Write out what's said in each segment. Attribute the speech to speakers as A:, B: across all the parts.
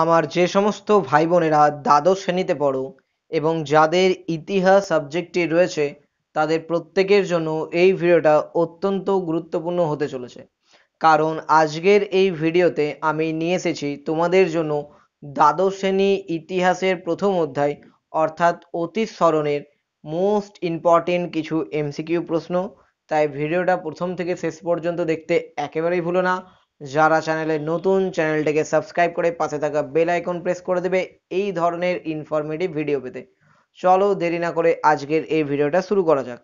A: আমার যে সমস্ত ভাই বোনেরা দ্বাদশ শ্রেণীতে পড়ো এবং যাদের ইতিহাস সাবজেক্টটি রয়েছে তাদের প্রত্যেকের জন্য এই ভিডিওটা অত্যন্ত গুরুত্বপূর্ণ হতে চলেছে কারণ আজকের এই ভিডিওতে আমি নিয়ে এসেছি তোমাদের জন্য দ্বাদশ শ্রেণী ইতিহাসের প্রথম অধ্যায় অর্থাৎ অতি স্মরণের মোস্ট ইম্পর্টেন্ট কিছু এমসিকিউ প্রশ্ন তাই ভিডিওটা প্রথম থেকে শেষ পর্যন্ত দেখতে একেবারেই ভুলো না যারা চ্যানেলে নতুন চ্যানেলটিকে সাবস্ক্রাইব করে পাশে থাকা বেল আইকন প্রেস করে দেবে এই ধরনের ইনফরমেটিভ ভিডিও পেতে চলো দেরি না করে আজকের এই ভিডিওটা শুরু করা যাক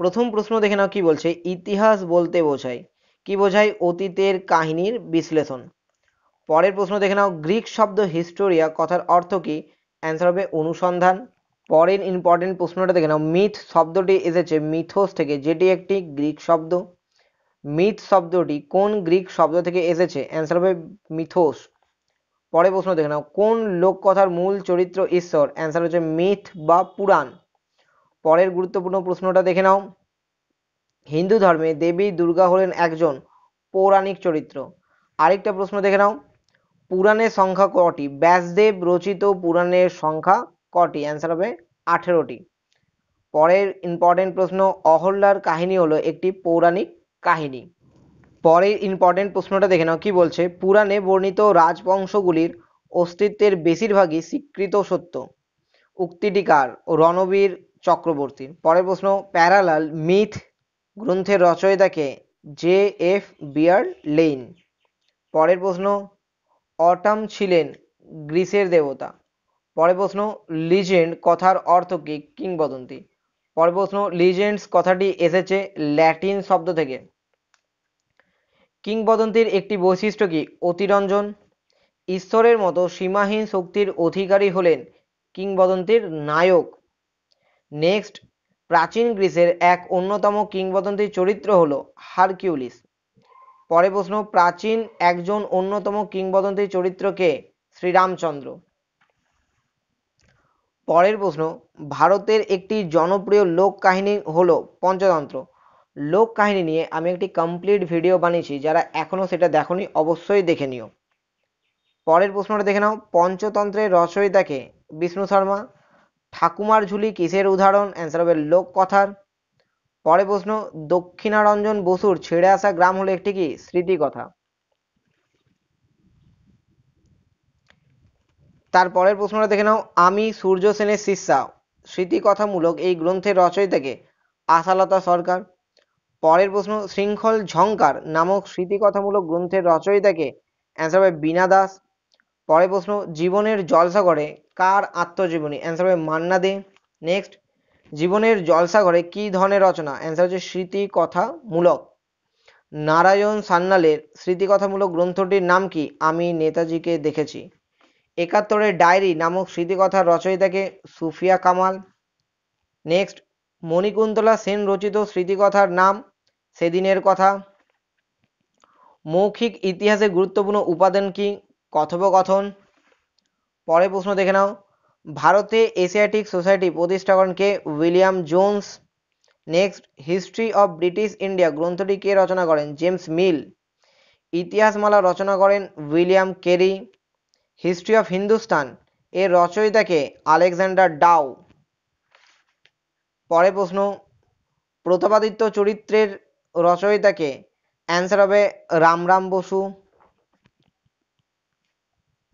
A: প্রথম প্রশ্ন দেখে নাও কি বলছে ইতিহাস বলতে বোঝায় কি বোঝায় অতীতের কাহিনীর বিশ্লেষণ পরের প্রশ্ন দেখে নাও গ্রিক শব্দ হিস্টোরিয়া কথার অর্থ কি অ্যান্সার হবে অনুসন্ধান পরের ইম্পর্টেন্ট প্রশ্নটা দেখে নাও মিথ শব্দটি এসেছে মিথোস থেকে যেটি একটি গ্রিক শব্দ মিথ শব্দটি কোন গ্রিক শব্দ থেকে এসেছে অ্যান্সার হবে মিথোস পরে প্রশ্ন দেখে নাও কোন লোককথার মূল চরিত্র ঈশ্বর অ্যান্সার হচ্ছে মিথ বা পুরাণ পরের গুরুত্বপূর্ণ প্রশ্নটা দেখে নাও হিন্দু ধর্মে দেবী দুর্গা হলেন একজন পৌরাণিক চরিত্র আরেকটা প্রশ্ন দেখে নাও পুরাণের সংখ্যা কটি ব্যাসদেব রচিত পুরাণের সংখ্যা কটি অ্যান্সার হবে আঠেরোটি পরের ইম্পর্টেন্ট প্রশ্ন অহল্লার কাহিনী হলো একটি পৌরাণিক কাহিনী পরের ইম্পর্টেন্ট প্রশ্নটা দেখে নাও কি বলছে পুরাণে বর্ণিত রাজবংশগুলির অস্তিত্বের বেশিরভাগই স্বীকৃত সত্য উক্তিটিকার রণবীর চক্রবর্তীর পরের প্রশ্ন প্যারালাল মিথ গ্রন্থের রচয়িতাকে জে এফ বিয়ার লেইন পরের প্রশ্ন অটাম ছিলেন গ্রিসের দেবতা পরে প্রশ্ন লিজেন্ড কথার অর্থ কি কিংবদন্তি পরে প্রশ্ন লিজেন্ডস কথাটি এসেছে ল্যাটিন শব্দ থেকে কিংবদন্তির একটি বৈশিষ্ট্য কি অতিরঞ্জন ঈশ্বরের মতো সীমাহীন শক্তির অধিকারী হলেন কিংবদন্তির নায়ক নেক্সট প্রাচীন গ্রিসের এক অন্যতম কিংবদন্তির চরিত্র হল হারকিউলিস পরে প্রশ্ন প্রাচীন একজন অন্যতম কিংবদন্তির চরিত্রকে শ্রীরামচন্দ্র পরের প্রশ্ন ভারতের একটি জনপ্রিয় লোক কাহিনী হলো পঞ্চতন্ত্র লোক কাহিনী নিয়ে আমি একটি কমপ্লিট ভিডিও বানিয়েছি যারা এখনও সেটা দেখনি অবশ্যই দেখে নিও পরের প্রশ্নটা দেখে নাও পঞ্চতন্ত্রের রচয়িতাকে বিষ্ণু শর্মা ঠাকুমার ঝুলি কিসের উদাহরণ অ্যান্সার হবে লোককথার পরের প্রশ্ন দক্ষিণারঞ্জন বসুর ছেড়ে আসা গ্রাম হলো একটি কি স্মৃতিকথা তারপরের প্রশ্নটা দেখে নাও আমি সূর্য সেনের শিষ্যা স্মৃতিকথামূলক এই গ্রন্থের রচয়িতাকে আশালতা সরকার পরের প্রশ্ন শৃঙ্খল ঝঙ্কার নামক স্মৃতিকথামূলক গ্রন্থের রচয়িতাকে অ্যান্সার হবে বীণা দাস পরের প্রশ্ন জীবনের জলসাগরে কার আত্মজীবনী অ্যান্সার হবে মান্না দে নেক্সট জীবনের জলসাগরে কি ধরনের রচনা অ্যান্সার হচ্ছে স্মৃতিকথামূলক নারায়ণ সান্নালের স্মৃতিকথামূলক গ্রন্থটির নাম কি আমি নেতাজিকে দেখেছি একাত্তরের ডায়েরি নামক স্মৃতিকথার রচয়িতাকে সুফিয়া কামাল নেক্সট মণিকুন্তলা সেন রচিত স্মৃতিকথার নাম সেদিনের কথা মৌখিক ইতিহাসে গুরুত্বপূর্ণ উপাদান কি কথোপকথন পরে প্রশ্ন দেখে নাও ভারতে এশিয়াটিক সোসাইটি প্রতিষ্ঠা করেন কে William Jones next history of British India গ্রন্থটি কে রচনা করেন জেমস মিল ইতিহাসমালা রচনা করেন William Carey history of Hindustan এর রচয়িতাকে আলেকজান্ডার ডাও পরে প্রশ্ন প্রতাপাদিত্য চরিত্রের রচয়িতাকে অ্যান্সার হবে Ramram Basu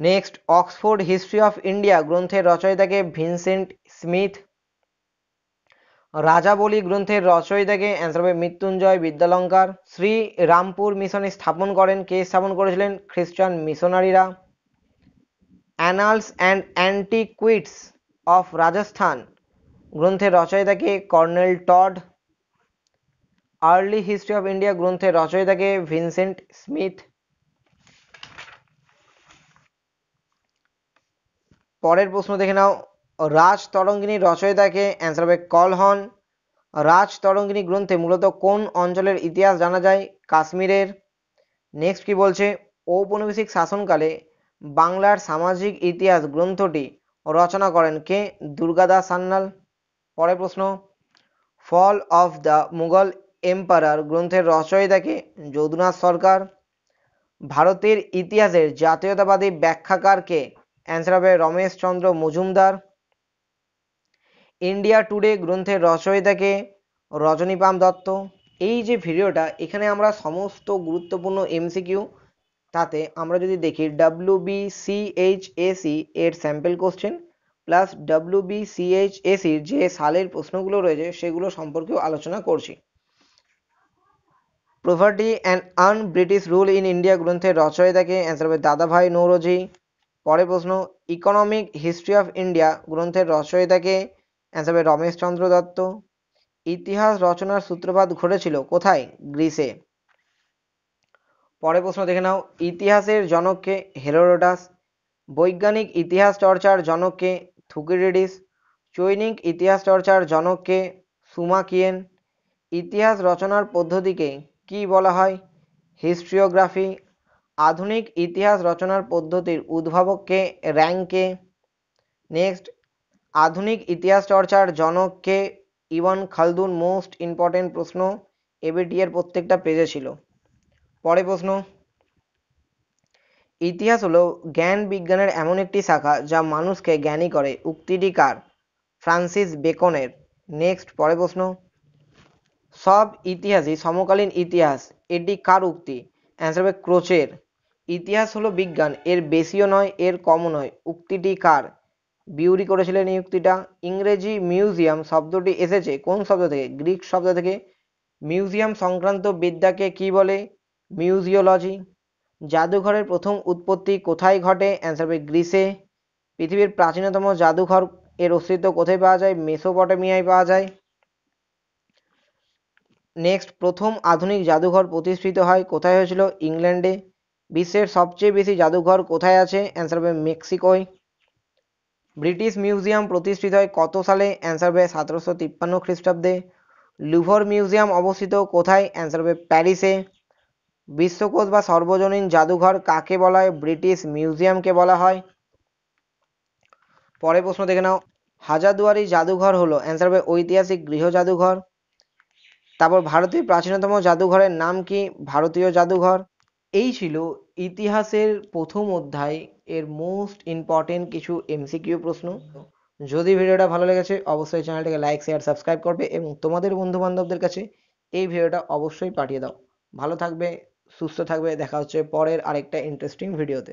A: next Oxford history of India গ্রন্থের রচয়িতাকে ভিনসেন্ট স্মিথ রাজাবলী গ্রন্থের রচয়িতাকে অ্যান্সার হবে মৃত্যুঞ্জয় বিদ্যালঙ্কার শ্রী রামপুর মিশন স্থাপন করেন কে স্থাপন করেছিলেন খ্রিস্টান মিশনারিরা annals and antiquities of Rajasthan গ্রন্থের রচয়িতাকে colonel Tod early history of India গ্রন্থের রচয়িতাকে ভিনসেন্ট স্মিথ পরের প্রশ্ন দেখে নাও রাজ তরঙ্গিনীর রচয়িতাকে অ্যান্সার হবে কলহন রাজ তরঙ্গিনী গ্রন্থে মূলত কোন অঞ্চলের ইতিহাস জানা যায় কাশ্মীরের নেক্সট কি বলছে ঔপনিবেশিক শাসনকালে বাংলার সামাজিক ইতিহাস গ্রন্থটি রচনা করেন কে দুর্গাদা সান্যাল পরের প্রশ্ন fall of the Mughal emperor গ্রন্থের রচয়িতাকে যদুনাথ সরকার ভারতের ইতিহাসের জাতীয়তাবাদী ব্যাখ্যাকারকে অ্যান্সার হবে চন্দ্র মজুমদার ইন্ডিয়া টুডে গ্রন্থের রচয়িতাকে রজনীপাম দত্ত এই যে ভিডিওটা এখানে আমরা সমস্ত গুরুত্বপূর্ণ এমসিকিউ তাতে আমরা যদি দেখি ডাব্লু বি এসি এর sample question plus W B এসির যে সালের প্রশ্নগুলো রয়েছে সেগুলো সম্পর্কেও আলোচনা করছি poverty and un British rule in India গ্রন্থের রচয়িতাকে অ্যান্সার হবে দাদাভাই নৌরজি পরের প্রশ্ন ইকোনমিক হিস্ট্রি অফ ইন্ডিয়া গ্রন্থের রচয়িতাকে অ্যান্সার হবে রমেশচন্দ্র দত্ত ইতিহাস রচনার সূত্রপাত ঘটেছিল কোথায় গ্রিসে পরের প্রশ্ন দেখে নাও ইতিহাসের জনককে হেরোডাস বৈজ্ঞানিক ইতিহাস চর্চার জনককে থুকিডিডিস চৈনিক ইতিহাস চর্চার জনককে সুমাকিয়েন ইতিহাস রচনার পদ্ধতিকে কি বলা হয় হিস্ট্রিওগ্রাফি আধুনিক ইতিহাস রচনার পদ্ধতির উদ্ভাবককে র্যাঙ্কে নেক্সট আধুনিক ইতিহাস চর্চার জনককে ইভান খালদুন মোস্ট ইম্পর্টেন্ট প্রশ্ন এবিটি এর প্রত্যেকটা পেজে ছিল পরে প্রশ্ন ইতিহাস হলো জ্ঞান বিজ্ঞানের এমন একটি শাখা যা মানুষকে জ্ঞানী করে উক্তিটি কার ফ্রান্সিস বেকনের নেক্সট পরে প্রশ্ন সব ইতিহাসই সমকালীন ইতিহাস এটি কার উক্তি অ্যান্সার হবে ক্রোচের ইতিহাস হলো বিজ্ঞান এর বেশিও নয় এর কমও নয় উক্তিটি কার বিউরি করেছিলেন এই উক্তিটা ইংরেজি মিউজিয়াম শব্দটি এসেছে কোন শব্দ থেকে গ্রিক শব্দ থেকে মিউজিয়াম সংক্রান্ত বিদ্যাকে কি বলে মিউজিওলজি জাদুঘরের প্রথম উৎপত্তি কোথায় ঘটে অ্যান্সার হবে গ্রিসে পৃথিবীর প্রাচীনতম জাদুঘর এর অস্তিত্ব কোথায় পাওয়া যায় মেসোপটেমিয়ায় পাওয়া যায় নেক্সট প্রথম আধুনিক জাদুঘর প্রতিষ্ঠিত হয় কোথায় হয়েছিল ইংল্যান্ডে বিশ্বের সবচেয়ে বেশি জাদুঘর কোথায় আছে অ্যান্সার হবে মেক্সিকোয় ব্রিটিশ মিউজিয়াম প্রতিষ্ঠিত হয় কত সালে অ্যান্সার হবে সতেরোশো তিপ্পান্ন খ্রিস্টাব্দে লুভর মিউজিয়াম অবস্থিত কোথায় অ্যান্সার হবে প্যারিসে বিশ্বকোষ বা সর্বজনীন জাদুঘর কাকে বলা হয় ব্রিটিশ মিউজিয়ামকে বলা হয় পরের প্রশ্ন দেখে নাও হাজারদুয়ারি জাদুঘর হলো অ্যান্সার হবে ঐতিহাসিক গৃহ জাদুঘর তারপর ভারতের প্রাচীনতম জাদুঘরের নাম কি ভারতীয় জাদুঘর এই ছিল ইতিহাসের প্রথম অধ্যায় এর মোস্ট ইম্পর্টেন্ট কিছু এমসিকিউ প্রশ্ন যদি ভিডিওটা ভালো লেগেছে অবশ্যই চ্যানেলটাকে লাইক শেয়ার সাবস্ক্রাইব করবে এবং তোমাদের বন্ধু বান্ধবদের কাছে এই ভিডিওটা অবশ্যই পাঠিয়ে দাও ভালো থাকবে সুস্থ থাকবে দেখা হচ্ছে পরের আরেকটা ইন্টারেস্টিং ভিডিওতে